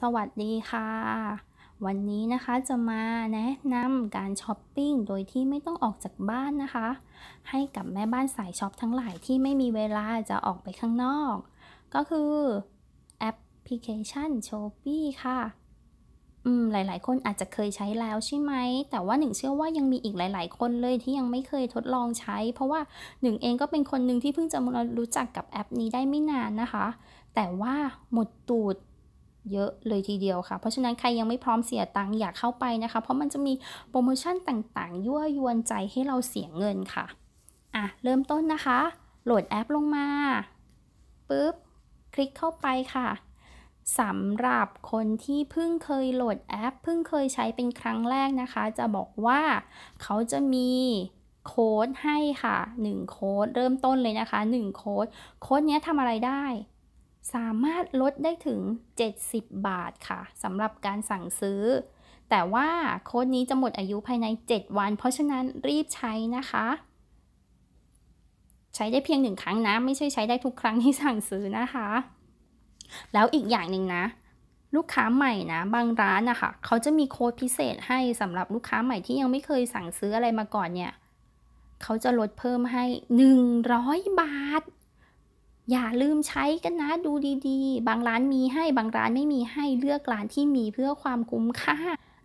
สวัสดีค่ะ วันนี้นะคะจะมาแนะนำการช้อปปิ้งโดยที่ไม่ต้องออกจากบ้านนะคะ ให้กับแม่บ้านสายช็อปทั้งหลายที่ไม่มีเวลาจะออกไปข้างนอกก็คือแอปพลิเคชันชอปปี้ค่ะอืมหลาย ๆ คนอาจจะเคยใช้แล้วใช่ไหมแต่ว่าหนึ่งเชื่อว่ายังมีอีกหลาย ๆ คนเลยที่ยังไม่เคยทดลองใช้ เพราะว่าหนึ่งเองก็เป็นคนหนึ่งที่เพิ่งจะมารู้จักกับแอปนี้ได้ไม่นานนะคะ แต่ว่าหมดตูดเยอะเลยทีเดียวค่ะ เพราะฉะนั้นใครยังไม่พร้อมเสียตังค์อยากเข้าไปนะคะ เพราะมันจะมีโปรโมชั่นต่างๆยั่วยวนใจให้เราเสียเงินค่ะ อ่ะ เริ่มต้นนะคะ โหลดแอป ลงมาปุ๊บ คลิกเข้าไปค่ะสำหรับคนที่เพิ่งเคยโหลดแอป เพิ่งเคยใช้เป็นครั้งแรกนะคะ จะบอกว่าเขาจะมีโค้ดให้ค่ะ1โค้ดเริ่มต้นเลยนะคะ1โค้ด โค้ดนี้ทำอะไรได้สามารถลดได้ถึง 70 บาทค่ะสำหรับการสั่งซื้อ แต่ว่าโค้ดนี้จะหมดอายุภายใน 7 วัน เพราะฉะนั้นรีบใช้นะคะ ใช้ได้เพียงหนึ่งครั้งนะ ไม่ใช่ใช้ได้ทุกครั้งที่สั่งซื้อนะคะ แล้วอีกอย่างหนึ่งนะ ลูกค้าใหม่นะบางร้านนะคะเขาจะมีโค้ดพิเศษให้สำหรับลูกค้าใหม่ที่ยังไม่เคยสั่งซื้ออะไรมาก่อนเนี่ยเขาจะลดเพิ่มให้ 100 บาทอย่าลืมใช้กันนะ ดูดีๆ บางร้านมีให้บางร้านไม่มีให้เลือกร้านที่มีเพื่อความคุ้มค่า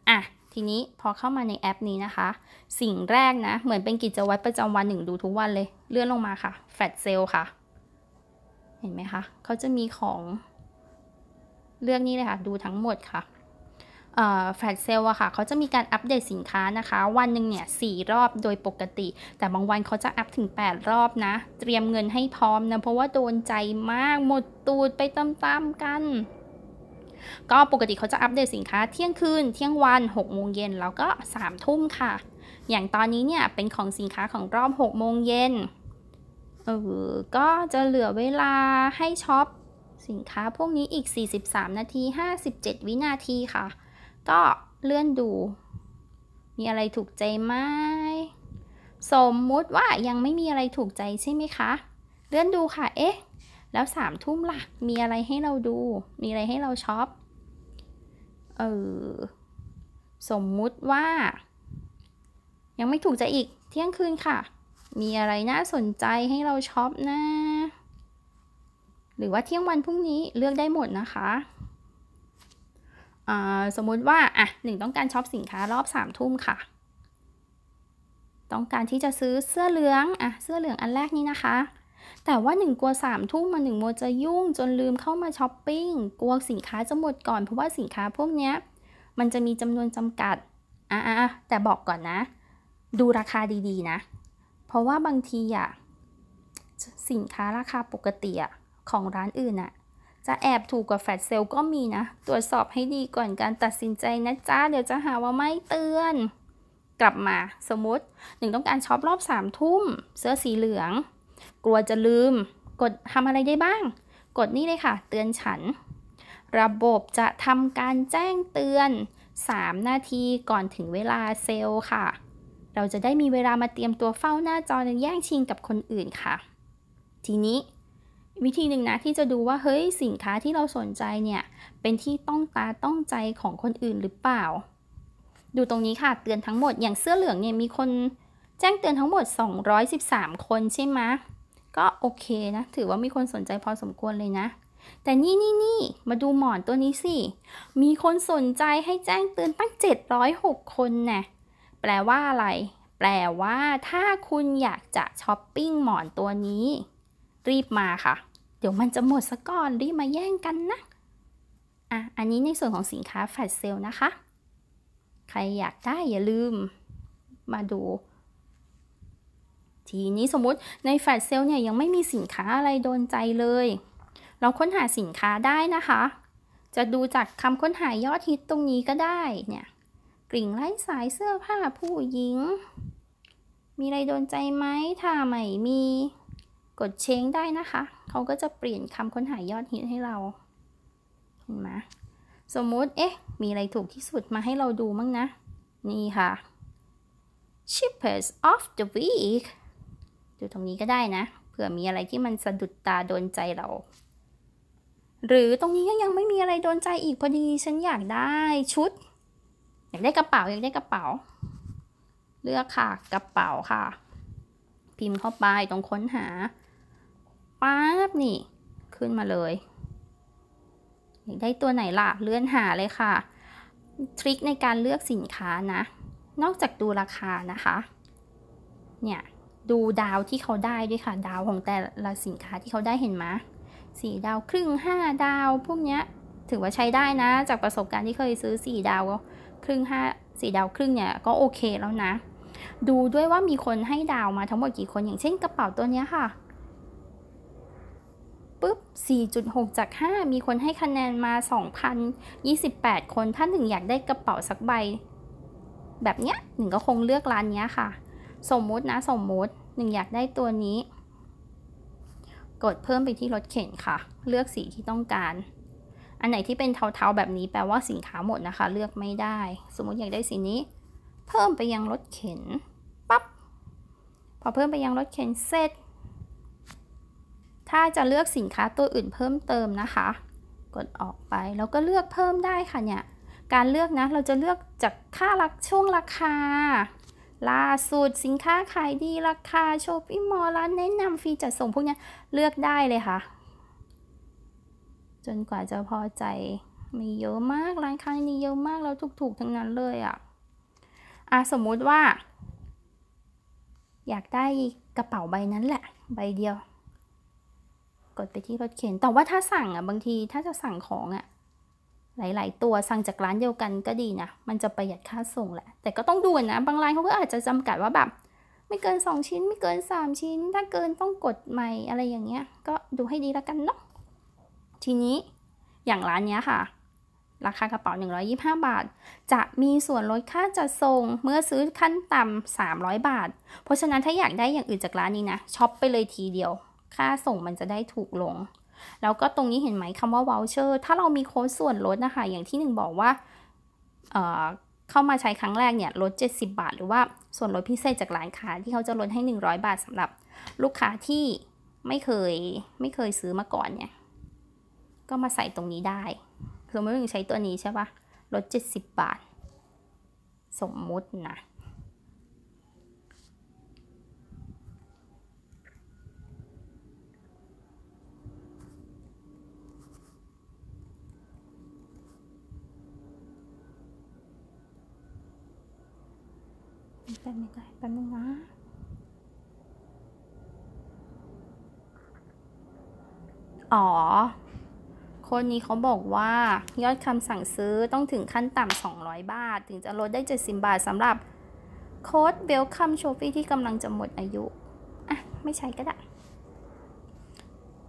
อ่ะทีนี้พอเข้ามาในแอปนี้นะคะ สิ่งแรกนะ เหมือนเป็นกิจวัตรประจำวันหนึ่งดูทุกวันเลยเลื่อนลงมาค่ะ แฟลตเซลค่ะ เห็นไหมคะเขาจะมีของเลือกนี้เลยค่ะ ดูทั้งหมดค่ะแฟลชเซลล์อะค่ะเขาจะมีการอัปเดตสินค้านะคะ วันหนึ่งเนี่ยสรอบโดยปกติ แต่บางวันเขาจะอัปถึง 8 รอบนะ เตรียมเงินให้พร้อมนะ เพราะว่าโดนใจมากหมดตูดไปตามๆกัน ก็ปกติเขาจะ อัปเดตสินค้าเที่ยงคืน เที่ยงวัน6โมงเย็นแล้วก็ 3ทุ่มค่ะ อย่างตอนนี้เนี่ย เป็นของสินค้าของรอบ6โมงเย็นเออก็จะเหลือเวลาให้ช็อปสินค้าพวกนี้อีก 43 นาที 57 วินาทีค่ะก็เลื่อนดู มีอะไรถูกใจไหม สมมุติว่ายังไม่มีอะไรถูกใจใช่ไหมคะ เลื่อนดูค่ะ เอ๊ะ แล้วสามทุ่มละ่ะ มีอะไรให้เราดู มีอะไรให้เราช็อป เออ สมมุติว่ายังไม่ถูกใจอีก เที่ยงคืนค่ะ มีอะไรน่าสนใจให้เราช็อปนะ หรือว่าเที่ยงวันพรุ่งนี้เลือกได้หมดนะคะสมมุติว่าอ่ะหนึ่งต้องการช็อปสินค้ารอบ3ามทุ่มค่ะ ต้องการที่จะซื้อเสื้อเหลืองอ่ะเสื้อเหลืองอันแรกนี้นะคะ แต่ว่าหนึ่งกลัวสามทุ่มมาหนึ่งโมจะยุ่งจนลืมเข้ามาช้อปปิ้ง กลัวสินค้าจะหมดก่อนเพราะว่าสินค้าพวกเนี้ยมันจะมีจำนวนจำกัดอ่ะอ่ะแต่บอกก่อนนะ ดูราคาดีๆนะ เพราะว่าบางทีอ่ะสินค้าราคาปกติอ่ะของร้านอื่นอ่ะจะแอบถูกกว่าแฟตเซลก็มีนะ ตรวจสอบให้ดีก่อนการตัดสินใจนะจ๊ะเดี๋ยวจะหาว่าไม่เตือน กลับมาสมมติหนึ่งต้องการช็อปรอบสามทุ่ม เสื้อสีเหลือง กลัวจะลืม กดทำอะไรได้บ้าง กดนี่เลยค่ะ เตือนฉัน ระบบจะทำการแจ้งเตือน 3 นาทีก่อนถึงเวลาเซลล์ค่ะ เราจะได้มีเวลามาเตรียมตัวเฝ้าหน้าจอและแย่งชิงกับคนอื่นค่ะ ทีนี้วิธีหนึ่งนะที่จะดูว่าเฮ้ยสินค้าที่เราสนใจเนี่ย เป็นที่ต้องตาต้องใจของคนอื่นหรือเปล่า ดูตรงนี้ค่ะเตือนทั้งหมดอย่างเสื้อเหลืองเนี่ย มีคนแจ้งเตือนทั้งหมด 213 คนใช่ไหมก็โอเคนะ ถือว่ามีคนสนใจพอสมควรเลยนะ แต่นี่นี่นี่มาดูหมอนตัวนี้สิมีคนสนใจให้แจ้งเตือนตั้ง 706 คนนะ่ะแปลว่าอะไรแปลว่าถ้าคุณอยากจะช้อปปิ้งหมอนตัวนี้รีบมาค่ะเดี๋ยวมันจะหมดซะก่อน รีบมาแย่งกันนะ อ่ะ อันนี้ในส่วนของสินค้าแฟลชเซลนะคะ ใครอยากได้อย่าลืม มาดู ทีนี้สมมติในแฟลชเซลเนี่ย ยังไม่มีสินค้าอะไรโดนใจเลย เราค้นหาสินค้าได้นะคะ จะดูจากคำค้นหายอดฮิตตรงนี้ก็ได้ เนี่ยกลิ่งไร้สายเสื้อผ้าผู้หญิง มีอะไรโดนใจไหมถ้าไม่มีกดเช้งได้นะคะ เขาก็จะเปลี่ยนคำค้นหายอดฮิตให้เรา เห็นไหมสมมติ เอ๊ะ มีอะไรถูกที่สุดมาให้เราดูมั้งนะ นี่ค่ะ cheapest of the week ดูตรงนี้ก็ได้นะ เผื่อมีอะไรที่มันสะดุดตา โดนใจเรา หรือตรงนี้ก็ยังไม่มีอะไรโดนใจอีกพอดีฉันอยากได้ชุด อยากได้กระเป๋า อยากได้กระเป๋า เลือกค่ะกระเป๋าค่ะ พิมพ์เข้าไปตรงค้นหาป๊าบนี่ขึ้นมาเลยได้ตัวไหนล่ะเลื่อนหาเลยค่ะทริคในการเลือกสินค้านะ นอกจากดูราคานะคะ เนี่ย ดูดาวที่เขาได้ด้วยค่ะดาวของแต่ละสินค้าที่เขาได้เห็นไหมสี่ดาวครึ่งห้าดาวพวกเนี้ยถือว่าใช้ได้นะ จากประสบการณ์ที่เคยซื้อสี่ดาวครึ่งห้าสี่ดาวครึ่งเนี่ยก็โอเคแล้วนะ ดูด้วยว่ามีคนให้ดาวมาทั้งหมดกี่คนอย่างเช่นกระเป๋าตัวเนี้ยค่ะปุ๊บ 4.6 จาก 5มีคนให้คะแนนมา2,028 คน ถ้าหนึ่งอยากได้กระเป๋าสักใบแบบเนี้ยหนึ่งก็คงเลือกร้านเนี้ยค่ะ สมมุตินะ สมมุติหนึ่งอยากได้ตัวนี้ กดเพิ่มไปที่รถเข็นค่ะ เลือกสีที่ต้องการ อันไหนที่เป็นเทาๆ แบบนี้ แปลว่าสินค้าหมดนะคะ เลือกไม่ได้ สมมุติอยากได้สีนี้ เพิ่มไปยังรถเข็น ปับ๊บ พอเพิ่มไปยังรถเข็นเสร็จถ้าจะเลือกสินค้าตัวอื่นเพิ่มเติมนะคะ กดออกไป แล้วก็เลือกเพิ่มได้ค่ะเนี่ย การเลือกนะเราจะเลือกจากค่ารักช่วงราคาล่าสุดสินค้าขายดีราคาโชว์ปิ้มอลร้านแนะนำฟรีจัดส่งพวกนี้เลือกได้เลยค่ะ จนกว่าจะพอใจ มีเยอะมากร้านค้านี้เยอะมากแล้วถูกๆทั้งนั้นเลยอ่ะอ่ะสมมุติว่า อยากได้กระเป๋าใบนั้นแหละใบเดียวกดไปที่รถเข็นแต่ว่าถ้าสั่งอ่ะบางทีถ้าจะสั่งของอ่ะหลายๆ ตัวสั่งจากร้านเดียวกันก็ดีนะ มันจะประหยัดค่าส่งแหละ แต่ก็ต้องดูนะ บางร้านเขาก็อาจจะจำกัดว่าแบบ ไม่เกิน 2 ชิ้นไม่เกิน 3 ชิ้น ถ้าเกินต้องกด ใหม่อะไรอย่างเงี้ย ก็ดูให้ดีแล้วกันเนาะ ทีนี้อย่างร้านเนี้ยค่ะ ราคากระเป๋า125 บาท จะมีส่วนลดค่าจัดส่งเมื่อซื้อขั้นต่ำ300 บาท เพราะฉะนั้นถ้าอยากได้อย่างอื่นจากร้านนี้นะช็อปไปเลยทีเดียวค่าส่งมันจะได้ถูกลง แล้วก็ตรงนี้เห็นไหมคำว่า voucher ถ้าเรามีโค้ดส่วนลดนะคะอย่างที่หนึ่งบอกว่าเเข้ามาใช้ครั้งแรกเนี่ย ลด 70 บาท หรือว่าส่วนลดพิเศษจากร้านค้าที่เขาจะลดให้ 100 บาทสำหรับ ลูกค้าที่ไม่เคยไม่เคยซื้อมาก่อนเนี่ย ก็มาใส่ตรงนี้ได้ สมมติว่าใช้ตัวนี้ใช่ปะลด 70 บาท สมมุตินะแบบนี้กแป๊บนึงนะอ๋อ คนนี้เขาบอกว่า ยอดคำสั่งซื้อต้องถึงขั้นต่ำ 200 บาท ถึงจะลดได้ 70 บาทสำหรับโค้ดเวลคัมโชฟี่ที่กำลังจะหมดอายุ อ่ะ ไม่ใช้ก็ได้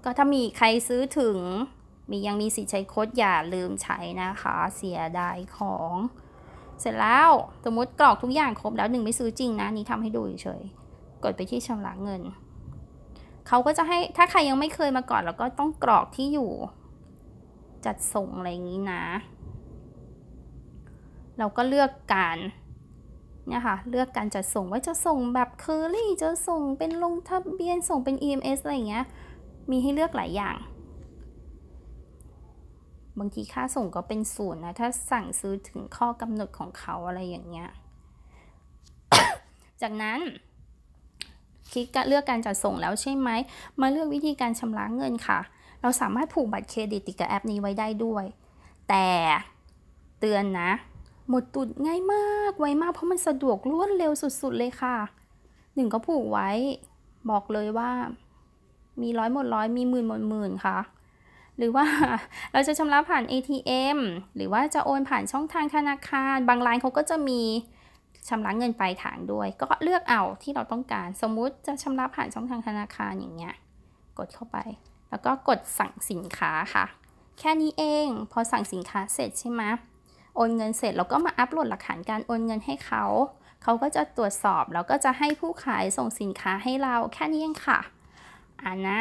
ก็ถ้ามีใครซื้อถึง มียังมีสิทธิ์ใช้โค้ดอย่าลืมใช้นะคะ เสียดายของเสร็จแล้ว สมมติกรอกทุกอย่างครบแล้วหนึ่งไม่ซื้อจริงนะ นี่ทำให้ดูเฉย กดไปที่ชำระเงิน เขาก็จะให้ถ้าใครยังไม่เคยมาก่อนเราก็ต้องกรอกที่อยู่ จัดส่งอะไรอย่างนี้นะ เราก็เลือกการเนี่ยค่ะเลือกการจัดส่งว่าจะส่งแบบเคอรี่ จะส่งเป็นลงทะเบียนส่งเป็น EMS อะไรอย่างเงี้ย มีให้เลือกหลายอย่างบางทีค่าส่งก็เป็นศูนย์นะ ถ้าสั่งซื้อถึงข้อกำหนดของเขาอะไรอย่างเงี้ย จากนั้น คลิกเลือกการจัดส่งแล้วใช่ไหม มาเลือกวิธีการชำระเงินค่ะ เราสามารถผูกบัตรเครดิตติดกับแอปนี้ไว้ได้ด้วย แต่เตือนนะ หมดตุดง่ายมากไวมาก เพราะมันสะดวกรวดเร็วสุดๆเลยค่ะหนึ่งก็ผูกไว้บอกเลยว่ามีร้อยหมดร้อยมีหมื่นหมดหมื่นค่ะหรือว่า เราจะชำระผ่าน ATM หรือว่าจะโอนผ่านช่องทางธนาคาร บางร้านเขาก็จะมีชำระเงินปลายทางด้วยก็เลือกเอาที่เราต้องการสมมุติจะชำระผ่านช่องทางธนาคารอย่างเงี้ยกดเข้าไป แล้วก็กดสั่งสินค้าค่ะ แค่นี้เอง พอสั่งสินค้าเสร็จใช่ไหมโอนเงินเสร็จเราก็มาอัปโหลดหลักฐานการโอนเงินให้เขาเขาก็จะตรวจสอบแล้วก็จะให้ผู้ขายส่งสินค้าให้เราแค่นี้เองค่ะอ่านะ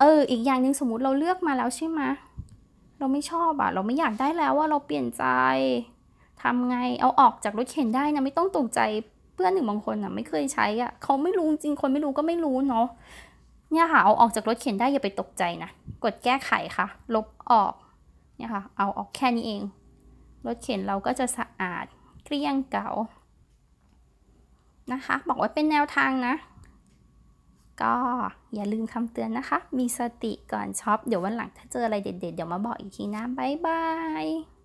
เออ อีกอย่างหนึ่งสมมติเราเลือกมาแล้วใช่ไหมเราไม่ชอบอะเราไม่อยากได้แล้วว่าเราเปลี่ยนใจทำไง เอาออกจากรถเข็นได้นะไม่ต้องตกใจ เพื่อนหนึ่งบางคนอะไม่เคยใช้อะเขาไม่รู้จริงคนไม่รู้ก็ไม่รู้เนาะเนี่ยค่ะเอาออกจากรถเข็นได้อย่าไปตกใจนะ กดแก้ไขค่ะ ลบออกเนี่ยค่ะเอาออกแค่นี้เอง รถเข็นเราก็จะสะอาดเกลี้ยงเก่านะคะ บอกว่าเป็นแนวทางนะก็อย่าลืมคำเตือนนะคะ มีสติก่อนช็อป เดี๋ยววันหลังถ้าเจออะไรเด็ดๆเดี๋ยวมาบอกอีกทีนะบ๊ายบาย